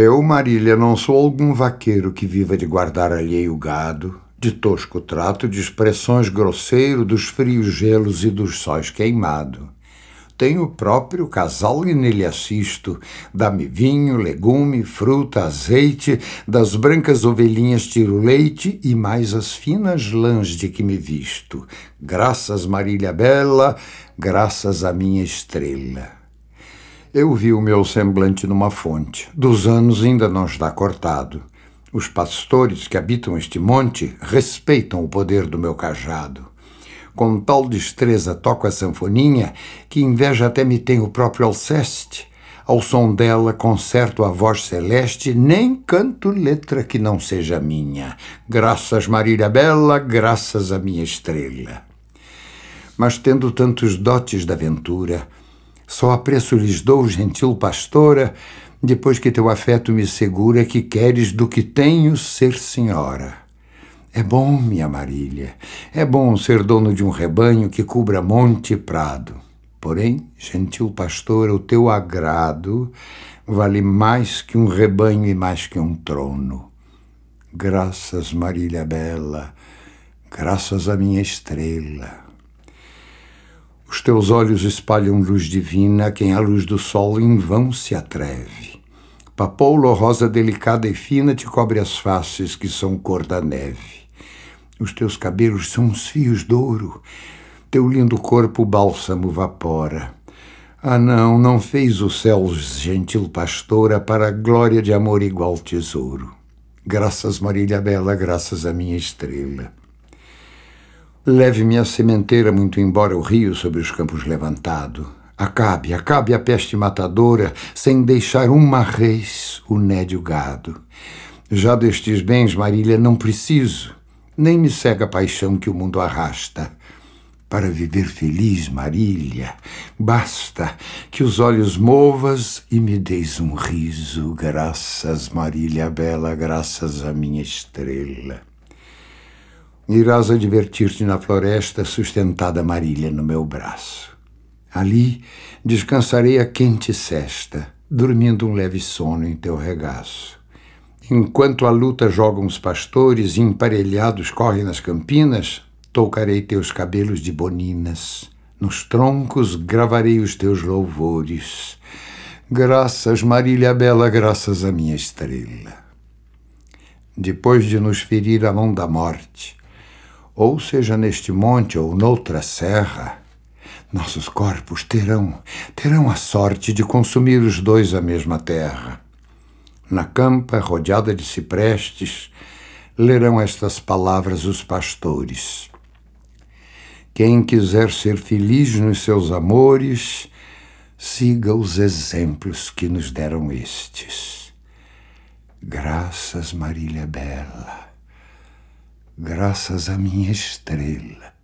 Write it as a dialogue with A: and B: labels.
A: Eu, Marília, não sou algum vaqueiro que viva de guardar alheio gado, de tosco trato, de expressões grosseiro dos frios gelos e dos sóis queimado. Tenho o próprio casal e nele assisto, dá-me vinho, legume, fruta, azeite, das brancas ovelhinhas tiro leite e mais as finas lãs de que me visto. Graças, Marília Bela, graças à minha estrela. Eu vi o meu semblante numa fonte. Dos anos ainda não está cortado. Os pastores que habitam este monte respeitam o poder do meu cajado. Com tal destreza toco a sanfoninha que inveja até me tem o próprio Alceste. Ao som dela concerto a voz celeste, nem canto letra que não seja minha. Graças Marília Bela, graças à minha estrela. Mas tendo tantos dotes da ventura, só apreço lhes dou, gentil pastora, depois que teu afeto me segura que queres do que tenho ser senhora. É bom, minha Marília, é bom ser dono de um rebanho que cubra monte e prado. Porém, gentil pastora, o teu agrado vale mais que um rebanho e mais que um trono. Graças, Marília Bela, graças à minha estrela. Os teus olhos espalham luz divina, quem à luz do sol em vão se atreve. Papoula rosa delicada e fina te cobre as faces que são cor da neve. Os teus cabelos são uns fios de ouro, teu lindo corpo bálsamo vapora. Ah não, não fez o céu gentil pastora para a glória de amor igual tesouro. Graças Marília Bela, graças à minha estrela. Leve-me a sementeira, muito embora o rio sobre os campos levantado. Acabe, acabe a peste matadora, sem deixar uma raiz o nédio gado. Já destes bens, Marília, não preciso, nem me cega a paixão que o mundo arrasta. Para viver feliz, Marília, basta que os olhos movas e me deis um riso, graças, Marília bela, graças à minha estrela. Irás advertir-te na floresta sustentada Marília no meu braço. Ali descansarei a quente sesta, dormindo um leve sono em teu regaço. Enquanto a luta jogam os pastores e emparelhados correm nas campinas, Tocarei teus cabelos de boninas. Nos troncos gravarei os teus louvores. Graças, Marília Bela, graças à minha estrela. Depois de nos ferir a mão da morte, ou seja neste monte ou noutra serra, nossos corpos terão, terão a sorte de consumir os dois a mesma terra. Na campa rodeada de ciprestes, lerão estas palavras os pastores. Quem quiser ser feliz nos seus amores, siga os exemplos que nos deram estes. Graças, Marília Bela graças à minha estrela.